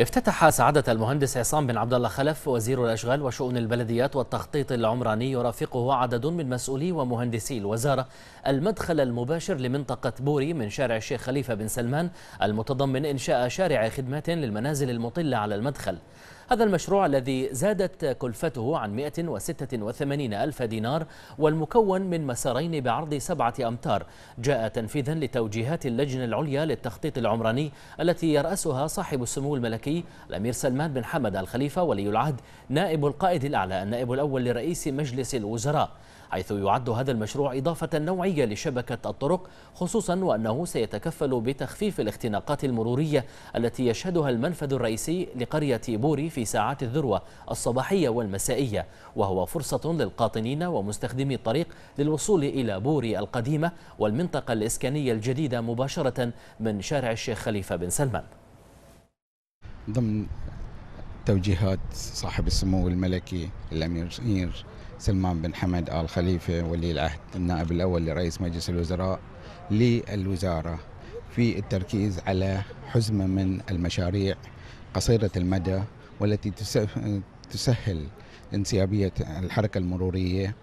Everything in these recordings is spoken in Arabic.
افتتح سعادة المهندس عصام بن عبد الله خلف وزير الأشغال وشؤون البلديات والتخطيط العمراني يرافقه عدد من مسؤولي ومهندسي الوزارة المدخل المباشر لمنطقة بوري من شارع الشيخ خليفة بن سلمان المتضمن إنشاء شارع خدمات للمنازل المطلة على المدخل هذا المشروع الذي زادت كلفته عن 186 ألف دينار والمكون من مسارين بعرض سبعة أمتار جاء تنفيذا لتوجيهات اللجنة العليا للتخطيط العمراني التي يرأسها صاحب السمو الملكي الأمير سلمان بن حمد الخليفة ولي العهد نائب القائد الأعلى النائب الأول لرئيس مجلس الوزراء حيث يعد هذا المشروع إضافة نوعية لشبكة الطرق خصوصا وأنه سيتكفل بتخفيف الاختناقات المرورية التي يشهدها المنفذ الرئيسي لقرية بوري في ساعات الذروة الصباحية والمسائية وهو فرصة للقاطنين ومستخدمي الطريق للوصول إلى بوري القديمة والمنطقة الإسكانية الجديدة مباشرة من شارع الشيخ خليفة بن سلمان ضمن توجيهات صاحب السمو الملكي الأمير سلمان بن حمد آل خليفة ولي العهد النائب الأول لرئيس مجلس الوزراء للوزارة في التركيز على حزمة من المشاريع قصيرة المدى والتي تسهل انسيابية الحركة المرورية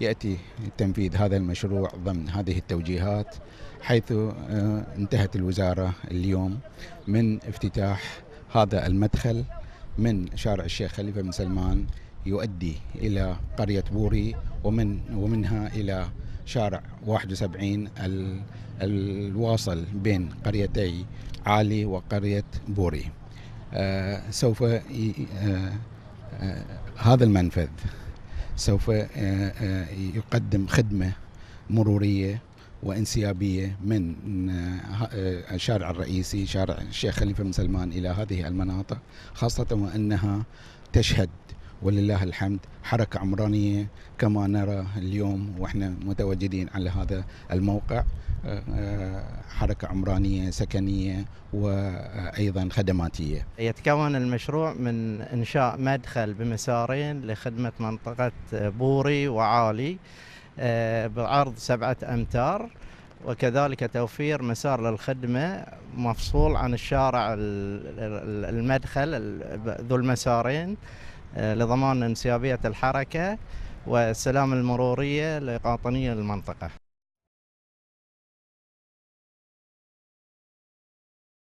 يأتي تنفيذ هذا المشروع ضمن هذه التوجيهات حيث آه، انتهت الوزارة اليوم من افتتاح هذا المدخل من شارع الشيخ خليفة بن سلمان يؤدي إلى قرية بوري ومن ومنها إلى شارع 71 الواصل بين قريتي عالي وقرية بوري آه، سوف آه، آه، هذا المنفذ سوف يقدم خدمة مرورية وانسيابية من الشارع الرئيسي شارع الشيخ خليفة بن سلمان إلى هذه المناطق خاصة وأنها تشهد ولله الحمد حركة عمرانية كما نرى اليوم وإحنا متواجدين على هذا الموقع آه، آه، حركة عمرانية سكنية وأيضا خدماتية يتكون المشروع من إنشاء مدخل بمسارين لخدمة منطقة بوري وعالي آه، بعرض سبعة أمتار وكذلك توفير مسار للخدمة مفصول عن الشارع المدخل ذو المسارين آه، لضمان انسيابية الحركة والسلام المرورية لقاطنية المنطقة